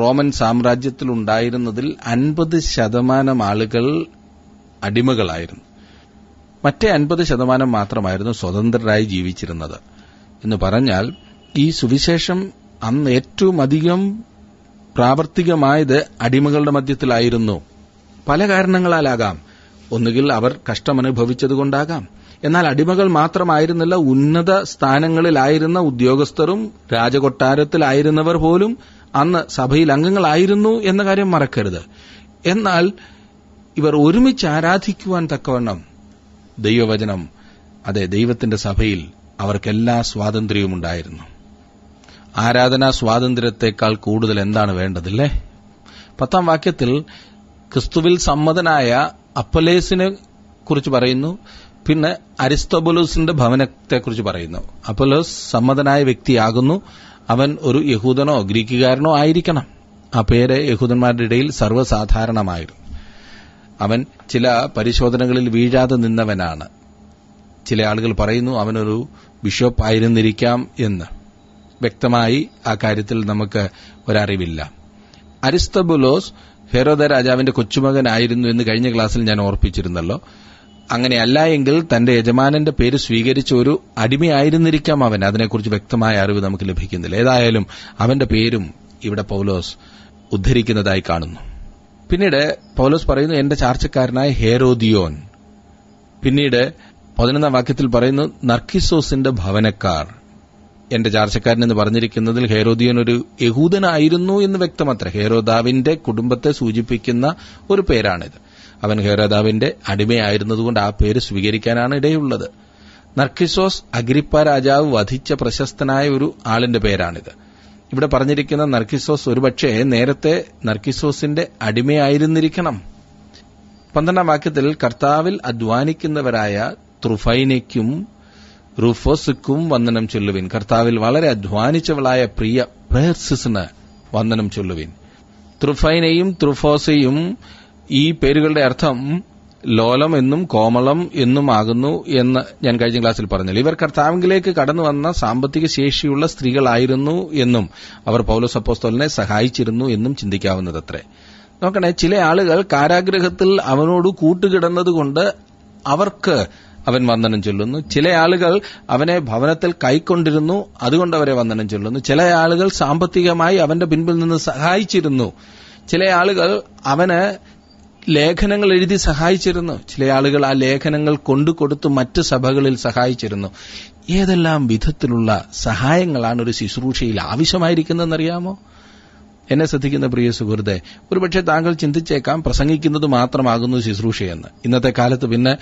റോമൻ ഉണ്ടായിരുന്നതിൽ അൻപത് ശതമാനം ആളുകൾ അടിമകളായിരുന്നു മറ്റേ അൻപത് ശതമാനം മാത്രമായിരുന്നു സ്വതന്ത്രരായി ജീവിച്ചിരുന്നത് എന്ന് പറഞ്ഞാൽ ഈ സുവിശേഷം അന്ന് ഏറ്റവും അധികം പ്രാവർത്തികമായത് അടിമകളുടെ മധ്യത്തിലായിരുന്നു പല കാരണങ്ങളാലാകാം ഒന്നുകിൽ അവർ കഷ്ടമനുഭവിച്ചതുകൊണ്ടാകാം എന്നാൽ അടിമകൾ മാത്രമായിരുന്നില്ല ഉന്നത സ്ഥാനങ്ങളിലായിരുന്ന ഉദ്യോഗസ്ഥരും രാജകൊട്ടാരത്തിലായിരുന്നവർ പോലും അന്ന് സഭയിൽ അംഗങ്ങളായിരുന്നു എന്ന കാര്യം മറക്കരുത് എന്നാൽ ഇവർ ഒരുമിച്ച് ആരാധിക്കുവാൻ തക്കവണ്ണം ദൈവവചനം അതെ ദൈവത്തിന്റെ സഭയിൽ അവർക്കെല്ലാ സ്വാതന്ത്ര്യവും ഉണ്ടായിരുന്നു ആരാധനാ സ്വാതന്ത്ര്യത്തെക്കാൾ കൂടുതൽ എന്താണ് വേണ്ടതില്ലേ പത്താം വാക്യത്തിൽ ക്രിസ്തുവിൽ സമ്മതനായ അപ്പലേസിനെ കുറിച്ച് പറയുന്നു പിന്നെ അരിസ്തോബുലോസിന്റെ ഭവനത്തെക്കുറിച്ച് പറയുന്നു അപ്പോലോസ് സമ്മതനായ വ്യക്തിയാകുന്നു അവൻ ഒരു യഹൂദനോ ഗ്രീക്കുകാരനോ ആയിരിക്കണം ആ പേര് യഹൂദന്മാരുടെ ഇടയിൽ സർവ്വസാധാരണമായിരുന്നു അവൻ ചില പരിശോധനകളിൽ വീഴാതെ നിന്നവനാണ് ചില ആളുകൾ പറയുന്നു അവനൊരു ബിഷപ്പ് ആയിരുന്നിരിക്കാം എന്ന് വ്യക്തമായി ആ കാര്യത്തിൽ നമുക്ക് ഒരറിവില്ല അരിസ്തബുലോസ് ഹെറോദ രാജാവിന്റെ കൊച്ചുമകനായിരുന്നു എന്ന് കഴിഞ്ഞ ക്ലാസ്സിൽ ഞാൻ ഓർപ്പിച്ചിരുന്നല്ലോ അങ്ങനെയല്ല എങ്കിൽ തന്റെ യജമാനന്റെ പേര് സ്വീകരിച്ച ഒരു അടിമയായിരുന്നിരിക്കാം അവൻ അതിനെക്കുറിച്ച് വ്യക്തമായ അറിവ് നമുക്ക് ലഭിക്കുന്നില്ല ഏതായാലും അവന്റെ പേരും ഇവിടെ പൌലോസ് ഉദ്ധരിക്കുന്നതായി കാണുന്നു പിന്നീട് പൌലോസ് പറയുന്നു എന്റെ ചാർച്ചക്കാരനായ ഹേരോദിയോൻ പിന്നീട് പതിനൊന്നാം വാക്യത്തിൽ പറയുന്നു നർക്കിസോസിന്റെ ഭവനക്കാർ എന്റെ ചാർച്ചക്കാരൻ എന്ന് പറഞ്ഞിരിക്കുന്നതിൽ ഹേരോദിയൻ ഒരു യഹൂദനായിരുന്നു എന്ന് വ്യക്തമത്ര ഹേരോദാവിന്റെ കുടുംബത്തെ സൂചിപ്പിക്കുന്ന ഒരു പേരാണിത് അവൻ ഹേരാദാവിന്റെ അടിമയായിരുന്നതുകൊണ്ട് ആ പേര് സ്വീകരിക്കാനാണ് ഇടയുള്ളത് നർക്കിസോസ് അഗ്രിപ്പ രാജാവ് വധിച്ച പ്രശസ്തനായ ഒരു ആളിന്റെ പേരാണിത് ഇവിടെ പറഞ്ഞിരിക്കുന്ന നർക്കിസോസ് ഒരുപക്ഷെ നേരത്തെ നർക്കിസോസിന്റെ അടിമയായിരുന്നിരിക്കണം പന്ത്രണ്ടാം വാക്യത്തിൽ കർത്താവിൽ അധ്വാനിക്കുന്നവരായ ത്രുഫൈനയ്ക്കും റുഫോസിക്കും വന്ദനം ചൊല്ലുവിൻ കർത്താവിൽ വളരെ അധ്വാനിച്ചവളായ പ്രിയ പേർസിസിന് വന്ദനം ചൊല്ലുവിൻ ത്രുഫൈനയും ത്രുഫോസയും ഈ പേരുകളുടെ അർത്ഥം ലോലം എന്നും കോമളം എന്നും ആകുന്നു എന്ന് ഞാൻ കഴിഞ്ഞ ക്ലാസ്സിൽ പറഞ്ഞു ഇവർ കർത്താവിംഗിലേക്ക് കടന്നു വന്ന സാമ്പത്തിക ശേഷിയുള്ള സ്ത്രീകളായിരുന്നു എന്നും അവർ പൗലോസ് സഹായിച്ചിരുന്നു എന്നും ചിന്തിക്കാവുന്നതത്രേ നോക്കണേ ചില ആളുകൾ കാരാഗ്രഹത്തിൽ അവനോട് കൂട്ടുകിടന്നതുകൊണ്ട് അവർക്ക് അവൻ വന്ദനം ചൊല്ലുന്നു ചില ആളുകൾ അവനെ ഭവനത്തിൽ കൈക്കൊണ്ടിരുന്നു അതുകൊണ്ട് അവരെ വന്ദനം ചൊല്ലുന്നു ചില ആളുകൾ സാമ്പത്തികമായി അവന്റെ പിൻപിൽ നിന്ന് സഹായിച്ചിരുന്നു ചില ആളുകൾ അവന് ലേഖനങ്ങൾ എഴുതി സഹായിച്ചിരുന്നു ചില ആളുകൾ ആ ലേഖനങ്ങൾ കൊണ്ടു കൊടുത്ത് മറ്റ് സഭകളിൽ സഹായിച്ചിരുന്നു ഏതെല്ലാം വിധത്തിലുള്ള സഹായങ്ങളാണ് ഒരു ശുശ്രൂഷയിൽ ആവശ്യമായിരിക്കുന്നതെന്നറിയാമോ എന്നെ ശ്രദ്ധിക്കുന്ന പ്രിയ സുഹൃത്തെ ഒരുപക്ഷെ താങ്കൾ ചിന്തിച്ചേക്കാം പ്രസംഗിക്കുന്നത് മാത്രമാകുന്നു ശുശ്രൂഷയെന്ന് ഇന്നത്തെ കാലത്ത് പിന്നെ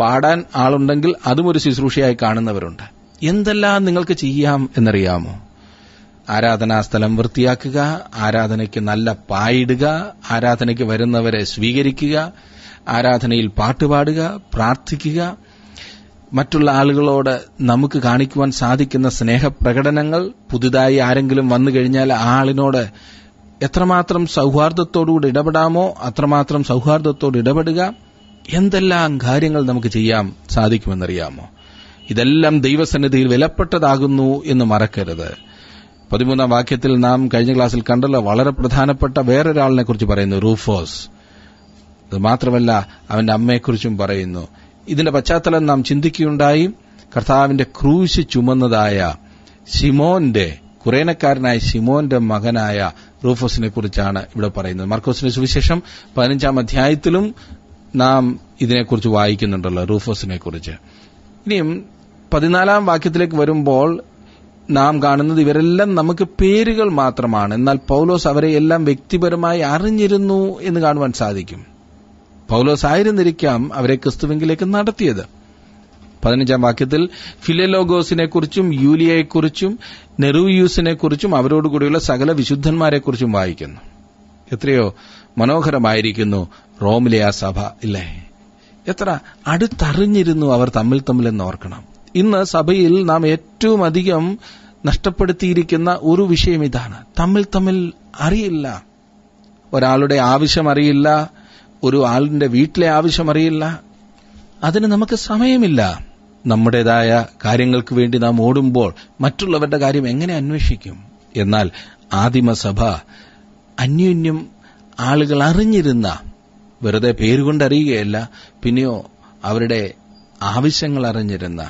പാടാൻ ആളുണ്ടെങ്കിൽ അതും ഒരു ശുശ്രൂഷയായി കാണുന്നവരുണ്ട് എന്തെല്ലാം നിങ്ങൾക്ക് ചെയ്യാം എന്നറിയാമോ ആരാധനാസ്ഥലം വൃത്തിയാക്കുക ആരാധനയ്ക്ക് നല്ല പായിടുക ആരാധനയ്ക്ക് വരുന്നവരെ സ്വീകരിക്കുക ആരാധനയിൽ പാട്ടുപാടുക പ്രാർത്ഥിക്കുക മറ്റുള്ള ആളുകളോട് നമുക്ക് കാണിക്കുവാൻ സാധിക്കുന്ന സ്നേഹപ്രകടനങ്ങൾ പുതുതായി ആരെങ്കിലും വന്നു കഴിഞ്ഞാൽ ആ ആളിനോട് എത്രമാത്രം സൌഹാർദ്ദത്തോടുകൂടി ഇടപെടാമോ അത്രമാത്രം സൌഹാർദ്ദത്തോട് ഇടപെടുക എന്തെല്ലാം കാര്യങ്ങൾ നമുക്ക് ചെയ്യാൻ സാധിക്കുമെന്നറിയാമോ ഇതെല്ലാം ദൈവസന്നിധിയിൽ വിലപ്പെട്ടതാകുന്നു എന്ന് മറക്കരുത് പതിമൂന്നാം വാക്യത്തിൽ നാം കഴിഞ്ഞ ക്ലാസ്സിൽ കണ്ടല്ലോ വളരെ പ്രധാനപ്പെട്ട വേറൊരാളിനെ കുറിച്ച് പറയുന്നു റൂഫോസ് അത് മാത്രമല്ല അവന്റെ അമ്മയെക്കുറിച്ചും പറയുന്നു ഇതിന്റെ പശ്ചാത്തലം നാം ചിന്തിക്കുകയുണ്ടായി കർത്താവിന്റെ ക്രൂശ് ചുമന്നതായ സിമോന്റെ കുറേനക്കാരനായ സിമോന്റെ മകനായ റൂഫോസിനെ കുറിച്ചാണ് ഇവിടെ പറയുന്നത് മർക്കോസിന്റെ സുവിശേഷം പതിനഞ്ചാം അധ്യായത്തിലും നാം ഇതിനെക്കുറിച്ച് വായിക്കുന്നുണ്ടല്ലോ റൂഫോസിനെ കുറിച്ച് ഇനിയും പതിനാലാം വാക്യത്തിലേക്ക് വരുമ്പോൾ നാം കാണുന്നത് ഇവരെല്ലാം നമുക്ക് പേരുകൾ മാത്രമാണ് എന്നാൽ പൗലോസ് അവരെ എല്ലാം വ്യക്തിപരമായി അറിഞ്ഞിരുന്നു എന്ന് കാണുവാൻ സാധിക്കും പൗലോസ് ആയിരുന്നിരിക്കാം അവരെ ക്രിസ്തുവെങ്കിലേക്ക് നടത്തിയത് പതിനഞ്ചാം വാക്യത്തിൽ ഫിലലോഗോസിനെ കുറിച്ചും യൂലിയയെക്കുറിച്ചും നെറൂയൂസിനെ കുറിച്ചും അവരോടുകൂടിയുള്ള സകല വിശുദ്ധന്മാരെക്കുറിച്ചും വായിക്കുന്നു എത്രയോ മനോഹരമായിരിക്കുന്നു റോമിലെ ആ സഭ ഇല്ലേ എത്ര അടുത്തറിഞ്ഞിരുന്നു അവർ തമ്മിൽ തമ്മിൽ എന്ന് ഓർക്കണം ഇന്ന് സഭയിൽ നാം ഏറ്റവും അധികം നഷ്ടപ്പെടുത്തിയിരിക്കുന്ന ഒരു വിഷയം ഇതാണ് തമ്മിൽ തമ്മിൽ അറിയില്ല ഒരാളുടെ ആവശ്യം അറിയില്ല ഒരു ആളിന്റെ വീട്ടിലെ ആവശ്യം അറിയില്ല അതിന് നമുക്ക് സമയമില്ല നമ്മുടേതായ കാര്യങ്ങൾക്ക് വേണ്ടി നാം ഓടുമ്പോൾ മറ്റുള്ളവരുടെ കാര്യം എങ്ങനെ അന്വേഷിക്കും എന്നാൽ ആദിമസഭ അന്യോന്യം ആളുകൾ അറിഞ്ഞിരുന്ന വെറുതെ പേരുകൊണ്ടറിയുകയല്ല പിന്നെയോ അവരുടെ ആവശ്യങ്ങൾ അറിഞ്ഞിരുന്ന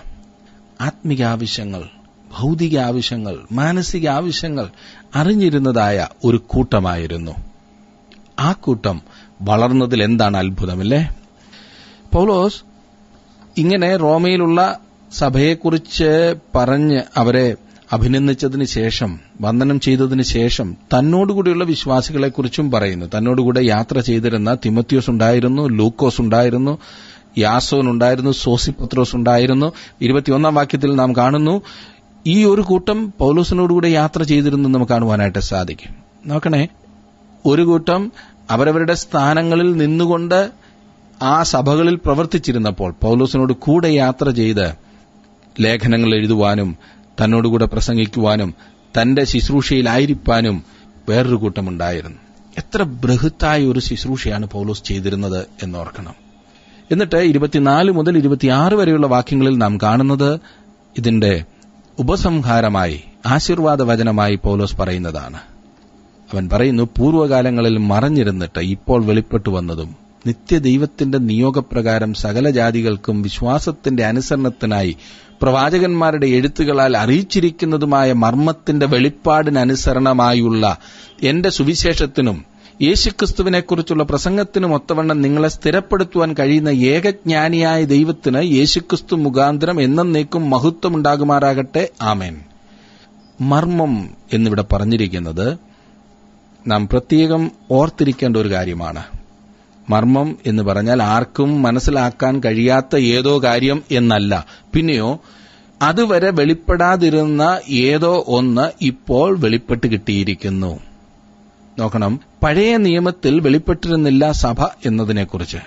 ആത്മിക ആവശ്യങ്ങൾ ഭൗതിക ആവശ്യങ്ങൾ മാനസിക ആവശ്യങ്ങൾ അറിഞ്ഞിരുന്നതായ ഒരു കൂട്ടമായിരുന്നു ആ കൂട്ടം വളർന്നതിൽ എന്താണ് അത്ഭുതമല്ലേ പൗലോസ് ഇങ്ങനെ റോമയിലുള്ള സഭയെക്കുറിച്ച് പറഞ്ഞ് അവരെ അഭിനന്ദിച്ചതിന് ശേഷം വന്ദനം ചെയ്തതിന് ശേഷം തന്നോടുകൂടിയുള്ള വിശ്വാസികളെക്കുറിച്ചും പറയുന്നു തന്നോടുകൂടെ യാത്ര ചെയ്തിരുന്ന തിമത്യോസ് ഉണ്ടായിരുന്നു ലൂക്കോസ് ഉണ്ടായിരുന്നു യാസോൻ ഉണ്ടായിരുന്നു സോസിപത്രോസ് ഉണ്ടായിരുന്നു ഇരുപത്തിയൊന്നാം വാക്യത്തിൽ നാം കാണുന്നു ഈ ഒരു കൂട്ടം പൗലോസിനോടുകൂടെ യാത്ര ചെയ്തിരുന്നു നമുക്ക് കാണുവാനായിട്ട് സാധിക്കും നോക്കണേ ഒരു കൂട്ടം അവരവരുടെ സ്ഥാനങ്ങളിൽ നിന്നുകൊണ്ട് ആ സഭകളിൽ പ്രവർത്തിച്ചിരുന്നപ്പോൾ പൗലോസിനോട് കൂടെ യാത്ര ചെയ്ത് ലേഖനങ്ങൾ എഴുതുവാനും തന്നോടുകൂടെ പ്രസംഗിക്കുവാനും തന്റെ ശുശ്രൂഷയിലായിരിക്കാനും വേറൊരു കൂട്ടമുണ്ടായിരുന്നു എത്ര ബൃഹത്തായ ഒരു ശുശ്രൂഷയാണ് പൗലോസ് ചെയ്തിരുന്നത് എന്നോർക്കണം എന്നിട്ട് ഇരുപത്തിനാല് മുതൽ ഇരുപത്തിയാറ് വരെയുള്ള വാക്യങ്ങളിൽ നാം കാണുന്നത് ഇതിന്റെ ഉപസംഹാരമായി ആശീർവാദ വചനമായി പോലോസ് പറയുന്നതാണ് അവൻ പറയുന്നു പൂർവ്വകാലങ്ങളിൽ മറഞ്ഞിരുന്നിട്ട് ഇപ്പോൾ വെളിപ്പെട്ടു വന്നതും നിത്യദൈവത്തിന്റെ നിയോഗപ്രകാരം സകല ജാതികൾക്കും വിശ്വാസത്തിന്റെ അനുസരണത്തിനായി പ്രവാചകന്മാരുടെ എഴുത്തുകളാൽ അറിയിച്ചിരിക്കുന്നതുമായ മർമ്മത്തിന്റെ വെളിപ്പാടിനനുസരണമായുള്ള എന്റെ സുവിശേഷത്തിനും യേശുക്രിസ്തുവിനെക്കുറിച്ചുള്ള പ്രസംഗത്തിന് മൊത്തവണ്ണം നിങ്ങളെ സ്ഥിരപ്പെടുത്തുവാൻ കഴിയുന്ന ഏകജ്ഞാനിയായ ദൈവത്തിന് യേശുക്രിസ്തു മുഖാന്തരം എന്നേക്കും മഹത്വമുണ്ടാകുമാറാകട്ടെ ആമേൻ മർമ്മം എന്നിവിടെ പറഞ്ഞിരിക്കുന്നത് നാം പ്രത്യേകം ഓർത്തിരിക്കേണ്ട ഒരു കാര്യമാണ് മർമ്മം എന്ന് പറഞ്ഞാൽ ആർക്കും മനസ്സിലാക്കാൻ കഴിയാത്ത ഏതോ കാര്യം എന്നല്ല പിന്നെയോ അതുവരെ വെളിപ്പെടാതിരുന്ന ഏതോ ഒന്ന് ഇപ്പോൾ വെളിപ്പെട്ട് കിട്ടിയിരിക്കുന്നു നോക്കണം പഴയ നിയമത്തിൽ വെളിപ്പെട്ടിരുന്നില്ല സഭ എന്നതിനെക്കുറിച്ച്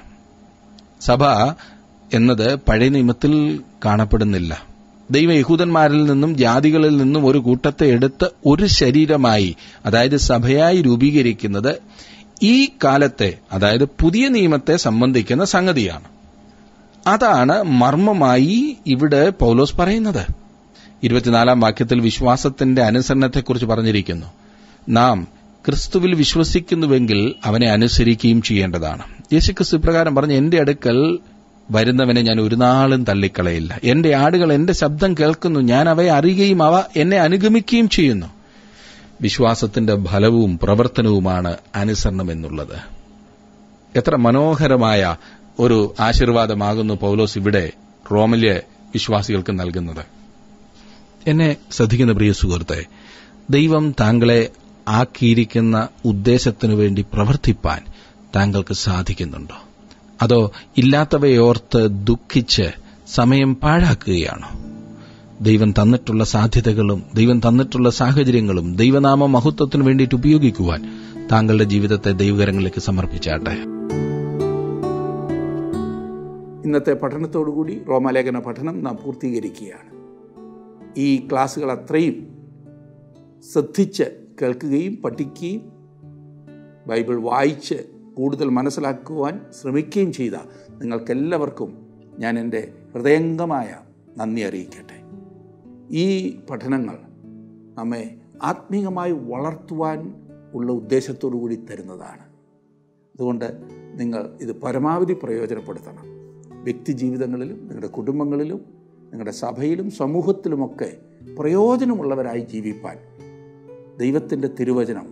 സഭ എന്നത് പഴയ നിയമത്തിൽ കാണപ്പെടുന്നില്ല ദൈവ യഹൂദന്മാരിൽ നിന്നും ജാതികളിൽ നിന്നും ഒരു കൂട്ടത്തെ എടുത്ത് ഒരു ശരീരമായി അതായത് സഭയായി രൂപീകരിക്കുന്നത് ഈ കാലത്തെ അതായത് പുതിയ നിയമത്തെ സംബന്ധിക്കുന്ന സംഗതിയാണ് അതാണ് മർമ്മമായി ഇവിടെ പൗലോസ് പറയുന്നത് ഇരുപത്തിനാലാം വാക്യത്തിൽ വിശ്വാസത്തിന്റെ അനുസരണത്തെക്കുറിച്ച് പറഞ്ഞിരിക്കുന്നു നാം ക്രിസ്തുവിൽ വിശ്വസിക്കുന്നുവെങ്കിൽ അവനെ അനുസരിക്കുകയും ചെയ്യേണ്ടതാണ് യേശുക്രിസ്തു ഇപ്രകാരം പറഞ്ഞ എന്റെ അടുക്കൽ വരുന്നവനെ ഞാൻ ഒരു നാളും തള്ളിക്കളയില്ല എന്റെ ആടുകൾ എന്റെ ശബ്ദം കേൾക്കുന്നു ഞാൻ അവയെ അറിയുകയും അവ എന്നെ അനുഗമിക്കുകയും ചെയ്യുന്നു വിശ്വാസത്തിന്റെ ഫലവും പ്രവർത്തനവുമാണ് അനുസരണം എന്നുള്ളത് എത്ര മനോഹരമായ ഒരു ആശീർവാദമാകുന്നു പൗലോസ് ഇവിടെ റോമിലെ വിശ്വാസികൾക്ക് നൽകുന്നത് എന്നെ ശ്രദ്ധിക്കുന്ന പ്രിയ സുഹൃത്തെ ദൈവം താങ്കളെ ആക്കിയിരിക്കുന്ന ഉദ്ദേശത്തിനു വേണ്ടി പ്രവർത്തിപ്പാൻ താങ്കൾക്ക് സാധിക്കുന്നുണ്ടോ അതോ ഇല്ലാത്തവയോർത്ത് ദുഃഖിച്ച് സമയം പാഴാക്കുകയാണോ ദൈവം തന്നിട്ടുള്ള സാധ്യതകളും ദൈവം തന്നിട്ടുള്ള സാഹചര്യങ്ങളും ദൈവനാമ മഹത്വത്തിനു വേണ്ടിയിട്ട് ഉപയോഗിക്കുവാൻ താങ്കളുടെ ജീവിതത്തെ ദൈവകരങ്ങളിലേക്ക് സമർപ്പിച്ചാട്ടെ ഇന്നത്തെ പഠനത്തോടുകൂടി റോമാലേഖന പഠനം നാം പൂർത്തീകരിക്കുകയാണ് ഈ ക്ലാസ്സുകൾ അത്രയും ശ്രദ്ധിച്ച് കേൾക്കുകയും പഠിക്കുകയും ബൈബിൾ വായിച്ച് കൂടുതൽ മനസ്സിലാക്കുവാൻ ശ്രമിക്കുകയും ചെയ്ത നിങ്ങൾക്കെല്ലാവർക്കും ഞാൻ എൻ്റെ ഹൃദയംഗമായ നന്ദി അറിയിക്കട്ടെ ഈ പഠനങ്ങൾ നമ്മെ ആത്മീകമായി വളർത്തുവാൻ ഉള്ള ഉദ്ദേശത്തോടു കൂടി തരുന്നതാണ് അതുകൊണ്ട് നിങ്ങൾ ഇത് പരമാവധി പ്രയോജനപ്പെടുത്തണം വ്യക്തി ജീവിതങ്ങളിലും നിങ്ങളുടെ കുടുംബങ്ങളിലും നിങ്ങളുടെ സഭയിലും സമൂഹത്തിലുമൊക്കെ പ്രയോജനമുള്ളവരായി ജീവിപ്പാൻ ദൈവത്തിൻ്റെ തിരുവചനം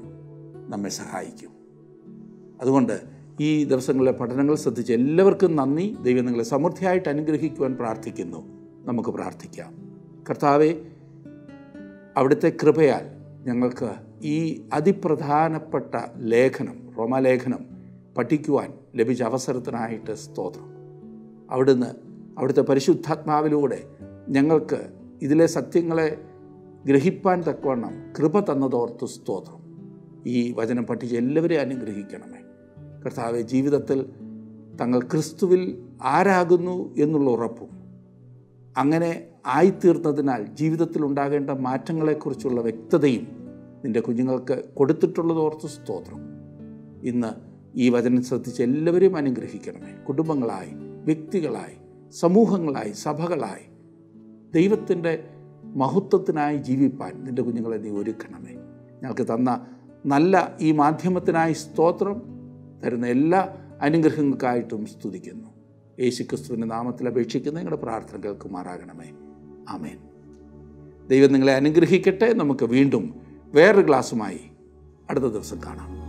നമ്മെ സഹായിക്കും അതുകൊണ്ട് ഈ ദിവസങ്ങളിലെ പഠനങ്ങൾ ശ്രദ്ധിച്ച് എല്ലാവർക്കും നന്ദി ദൈവം നിങ്ങളെ സമൃദ്ധിയായിട്ട് അനുഗ്രഹിക്കുവാൻ പ്രാർത്ഥിക്കുന്നു നമുക്ക് പ്രാർത്ഥിക്കാം കർത്താവെ അവിടുത്തെ കൃപയാൽ ഞങ്ങൾക്ക് ഈ അതിപ്രധാനപ്പെട്ട ലേഖനം റോമാലേഖനം പഠിക്കുവാൻ ലഭിച്ച അവസരത്തിനായിട്ട് സ്തോത്രം അവിടുന്ന് അവിടുത്തെ പരിശുദ്ധാത്മാവിലൂടെ ഞങ്ങൾക്ക് ഇതിലെ സത്യങ്ങളെ ഗ്രഹിപ്പാൻ തക്കവണ്ണം കൃപ തന്നതോർത്ത് സ്തോത്രം ഈ വചനം പഠിച്ച് എല്ലാവരെയും അനുഗ്രഹിക്കണമേ കർത്താവ് ജീവിതത്തിൽ തങ്ങൾ ക്രിസ്തുവിൽ ആരാകുന്നു എന്നുള്ള ഉറപ്പും അങ്ങനെ ആയിത്തീർന്നതിനാൽ ജീവിതത്തിൽ ഉണ്ടാകേണ്ട മാറ്റങ്ങളെക്കുറിച്ചുള്ള വ്യക്തതയും നിൻ്റെ കുഞ്ഞുങ്ങൾക്ക് കൊടുത്തിട്ടുള്ളതോർത്ത് സ്തോത്രം ഇന്ന് ഈ വചനം ശ്രദ്ധിച്ച് എല്ലാവരെയും അനുഗ്രഹിക്കണമേ കുടുംബങ്ങളായി വ്യക്തികളായി സമൂഹങ്ങളായി സഭകളായി ദൈവത്തിൻ്റെ മഹത്വത്തിനായി ജീവിപ്പാൻ നിൻ്റെ കുഞ്ഞുങ്ങളെ നീ ഒരുക്കണമേ ഞങ്ങൾക്ക് തന്ന നല്ല ഈ മാധ്യമത്തിനായി സ്തോത്രം തരുന്ന എല്ലാ അനുഗ്രഹങ്ങൾക്കായിട്ടും സ്തുതിക്കുന്നു യേശുക്രിസ്തുവിൻ്റെ നാമത്തിൽ അപേക്ഷിക്കുന്ന നിങ്ങളുടെ പ്രാർത്ഥന കേൾക്കുമാറാകണമേ ആമേൻ ദൈവം നിങ്ങളെ അനുഗ്രഹിക്കട്ടെ നമുക്ക് വീണ്ടും വേറൊരു ക്ലാസ്സുമായി അടുത്ത ദിവസം കാണാം